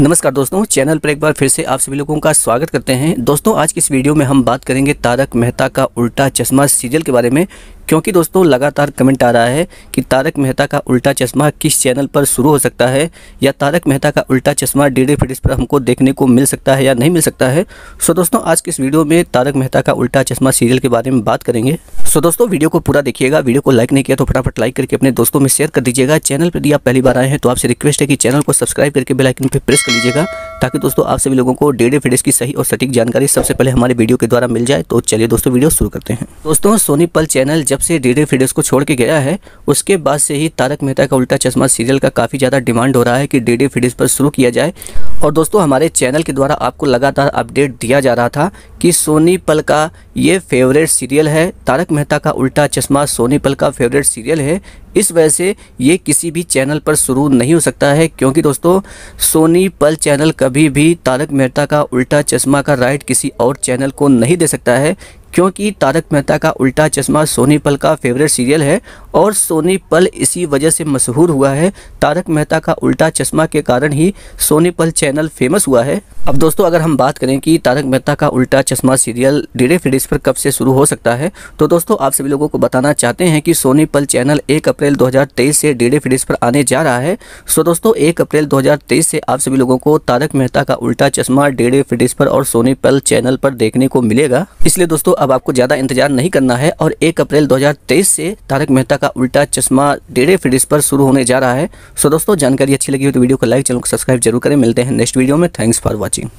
नमस्कार दोस्तों चैनल पर एक बार फिर से आप सभी लोगों का स्वागत करते हैं दोस्तों आज की इस वीडियो में हम बात करेंगे तारक मेहता का उल्टा चश्मा सीरियल के बारे में क्योंकि दोस्तों लगातार कमेंट आ रहा है कि तारक मेहता का उल्टा चश्मा किस चैनल पर शुरू हो सकता है या तारक मेहता का उल्टा चश्मा डी डी फिटिस पर हमको देखने को मिल सकता है या नहीं मिल सकता है सो दोस्तों आज की इस वीडियो में तारक मेहता का उल्टा चश्मा सीरियल के बारे में बात करेंगे सो दोस्तों वीडियो को पूरा देखिएगा वीडियो को लाइक नहीं किया तो फटाफट लाइक करके अपने दोस्तों में शेयर कर दीजिएगा चैनल पर यदि आप पहली बार आए हैं तो आपसे रिक्वेस्ट है कि चैनल को सब्सक्राइब करके बेलाइकन पर प्रेस कर लीजिएगा ताकि दोस्तों आप सभी लोगों को डे डे फिडेस की सही और सटीक जानकारी सबसे पहले हमारे वीडियो के द्वारा मिल जाए तो चलिए दोस्तों वीडियो शुरू करते हैं दोस्तों सोनी पल चैनल जब से डे डे फिडेस को छोड़ के गया है उसके बाद से ही तारक मेहता का उल्टा चश्मा सीरियल का काफ़ी ज़्यादा डिमांड हो रहा है कि डे डे फिडेस पर शुरू किया जाए और दोस्तों हमारे चैनल के द्वारा आपको लगातार अपडेट दिया जा रहा था कि सोनी पल का ये फेवरेट सीरियल है तारक मेहता का उल्टा चश्मा सोनी पल का फेवरेट सीरियल है इस वजह से ये किसी भी चैनल पर शुरू नहीं हो सकता है क्योंकि दोस्तों सोनी पल चैनल कभी भी तारक मेहता का उल्टा चश्मा का राइट किसी और चैनल को नहीं दे सकता है क्योंकि तारक मेहता का उल्टा चश्मा सोनी पल का फेवरेट सीरियल है और सोनी पल इसी वजह से मशहूर हुआ है तारक मेहता का उल्टा चश्मा के कारण ही सोनी पल चैनल फेमस हुआ है अब दोस्तों अगर हम बात करें कि तारक मेहता का उल्टा चश्मा सीरियल डीडे फिडिस पर कब से शुरू हो सकता है तो दोस्तों आप सभी लोगों को बताना चाहते हैं कि सोनी पल चैनल एक अप्रैल दो से डीडे फिडिस पर आने जा रहा है सो दोस्तों एक अप्रैल दो से आप सभी लोगों को तारक मेहता का उल्टा चश्मा डीडे फिडिस पर और सोनी पल चैनल पर देखने को मिलेगा इसलिए दोस्तों अब आपको ज़्यादा इंतजार नहीं करना है और एक अप्रैल 2023 से तारक मेहता का उल्टा चश्मा डेरे फिडिस पर शुरू होने जा रहा है सो दोस्तों जानकारी अच्छी लगी हो तो वीडियो को लाइक चैनल को सब्सक्राइब जरूर करें मिलते हैं नेक्स्ट वीडियो में थैंक्स फॉर वॉचिंग